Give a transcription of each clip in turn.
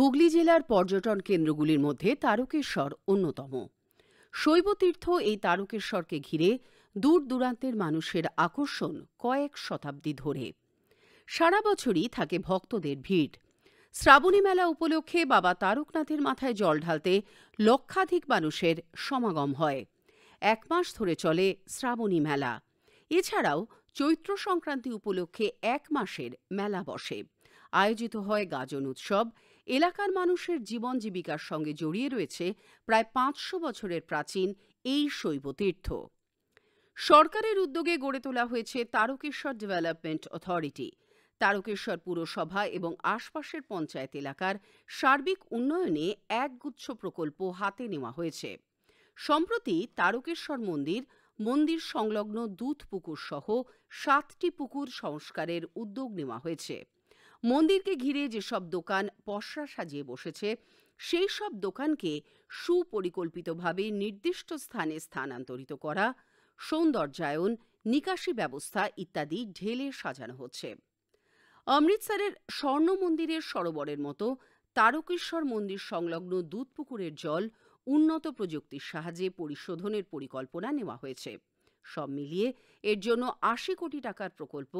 হুগলি জেলার পর্যটন কেন্দ্রগুলির মধ্যে তারকেশ্বর অন্যতম শৈবতীর্থ এই তারকেশ্বরকে ঘিরে দূর দূরান্তের মানুষের আকর্ষণ কয়েক শতাব্দী ধরে সারা বছরই থাকে ভক্তদের ভিড় শ্রাবণী মেলা উপলক্ষে বাবা তারকনাথের মাথায় জল ঢালতে লক্ষাধিক মানুষের সমাগম হয় এক মাস ধরে চলে শ্রাবণী মেলা এছাড়াও চৈত্র সংক্রান্তি উপলক্ষে এক মাসের মেলা বসে আয়োজিত হয় গাজন উৎসব এলাকার মানুষের জীবন জীবিকার সঙ্গে জড়িয়ে রয়েছে প্রায় পাঁচশো বছরের প্রাচীন এই শৈবতীর্থ সরকারের উদ্যোগে গড়ে তোলা হয়েছে তারকেশ্বর ডেভেলপমেন্ট অথরিটি তারকেশ্বর পুরসভা এবং আশপাশের পঞ্চায়েত এলাকার সার্বিক উন্নয়নে একগুচ্ছ প্রকল্প হাতে নেওয়া হয়েছে সম্প্রতি তারকেশ্বর মন্দির মন্দির সংলগ্ন দুধ পুকুর সহ সাতটি পুকুর সংস্কারের উদ্যোগ নেওয়া হয়েছে মন্দিরকে ঘিরে যেসব দোকান পশরা সাজিয়ে বসেছে সেই সব দোকানকে সুপরিকল্পিতভাবে নির্দিষ্ট স্থানে স্থানান্তরিত করা সৌন্দর্যায়ন নিকাশি ব্যবস্থা ইত্যাদি ঢেলে সাজানো হচ্ছে অমৃতসরের স্বর্ণ মন্দিরের সরোবরের মতো তারকেশ্বর মন্দির সংলগ্ন দুধপুকুরের জল উন্নত প্রযুক্তির সাহায্যে পরিশোধনের পরিকল্পনা নেওয়া হয়েছে সব মিলিয়ে এর জন্য আশি কোটি টাকার প্রকল্প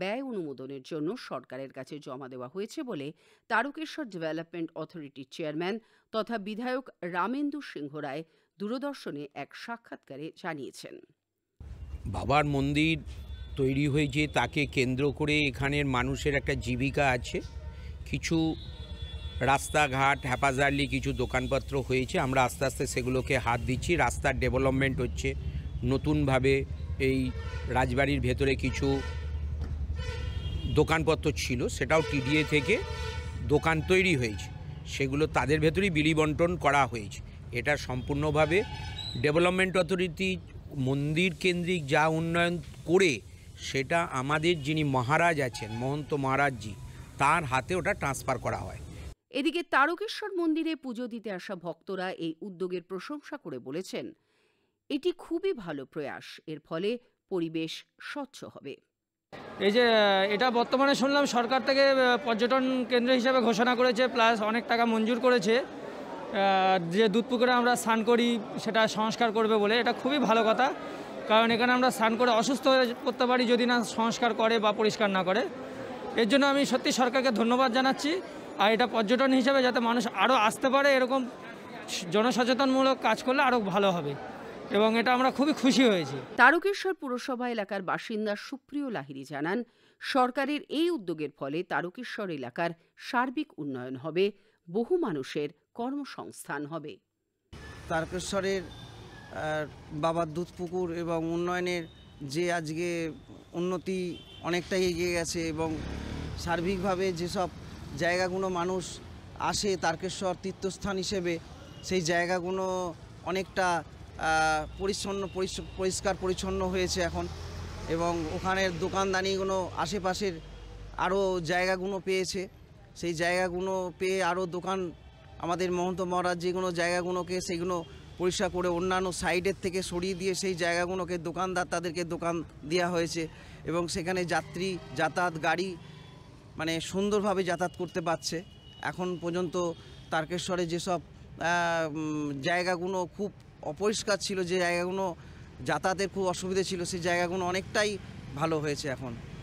ব্যয় অনুমোদনের জন্য সরকারের কাছে জমা দেওয়া হয়েছে বলে তারকেশ্বর ডেভেলপমেন্ট অথরিটির চেয়ারম্যান তথা বিধায়ক রামেন্দু সিংহ রায় দূরদর্শনে এক সাক্ষাৎকারে জানিয়েছেন বাবার মন্দির তৈরি হয়েছে তাকে কেন্দ্র করে এখানের মানুষের একটা জীবিকা আছে কিছু রাস্তাঘাট হ্যাপাজারলি কিছু দোকানপত্র হয়েছে আমরা আস্তে আস্তে সেগুলোকে হাত দিচ্ছি রাস্তার ডেভেলপমেন্ট হচ্ছে নতুনভাবে এই রাজবাড়ির ভেতরে কিছু দোকানপত্র ছিল সেটাও টিডিএ থেকে দোকান তৈরি হয়েছে সেগুলো তাদের ভেতরেই বিলি বন্টন করা হয়েছে এটা সম্পূর্ণভাবে ডেভেলপমেন্ট অথরিটি মন্দির কেন্দ্রিক যা উন্নয়ন করে সেটা আমাদের যিনি মহারাজ আছেন মহন্ত মহারাজজি তার হাতে ওটা ট্রান্সফার করা হয় এদিকে তারকেশ্বর মন্দিরে পুজো দিতে আসা ভক্তরা এই উদ্যোগের প্রশংসা করে বলেছেন এটি খুবই ভালো প্রয়াস এর ফলে পরিবেশ স্বচ্ছ হবে এই যে এটা বর্তমানে শুনলাম সরকার থেকে পর্যটন কেন্দ্র হিসাবে ঘোষণা করেছে প্লাস অনেক টাকা মঞ্জুর করেছে যে দুধ পুকুরে আমরা স্নান করি সেটা সংস্কার করবে বলে এটা খুবই ভালো কথা কারণ এখানে আমরা স্নান করে অসুস্থ হয়ে পড়তে পারি যদি না সংস্কার করে বা পরিষ্কার না করে এর জন্য আমি সত্যি সরকারকে ধন্যবাদ জানাচ্ছি আর এটা পর্যটন হিসাবে যাতে মানুষ আরও আসতে পারে এরকম জনসচেতনমূলক কাজ করলে আরও ভালো হবে এবং এটা আমরা খুবই খুশি হয়েছি তারকেশ্বর পুরসভা এলাকার বাসিন্দা সুপ্রিয় লাহিরি জানান সরকারের এই উদ্যোগের ফলে তারকেশ্বর এলাকার সার্বিক উন্নয়ন হবে বহু মানুষের কর্মসংস্থান হবে তারকেশ্বরের বাবার দুধ পুকুর এবং উন্নয়নের যে আজকে উন্নতি অনেকটাই এগিয়ে গেছে এবং সার্বিকভাবে যেসব জায়গাগুলো মানুষ আসে তারকেশ্বর তীর্থস্থান হিসেবে সেই জায়গাগুলো অনেকটা পরিচ্ছন্ন পরিষ্কার পরিচ্ছন্ন হয়েছে এখন এবং ওখানের দোকানদানিগুলো আশেপাশের আরও জায়গাগুলো পেয়েছে সেই জায়গাগুলো পেয়ে আরও দোকান আমাদের মহন্ত মহারাজ যেগুলো জায়গাগুলোকে সেগুলো পরিষ্কার করে অন্যান্য সাইডের থেকে সরিয়ে দিয়ে সেই জায়গাগুলোকে দোকানদার তাদেরকে দোকান দেওয়া হয়েছে এবং সেখানে যাত্রী যাতায়াত গাড়ি মানে সুন্দরভাবে যাতায়াত করতে পারছে এখন পর্যন্ত তারকেশ্বরে যেসব জায়গাগুলো খুব অপরিষ্কার ছিল যে জায়গাগুলো যাতায়াতের খুব অসুবিধে ছিল সেই জায়গাগুলো অনেকটাই ভালো হয়েছে এখন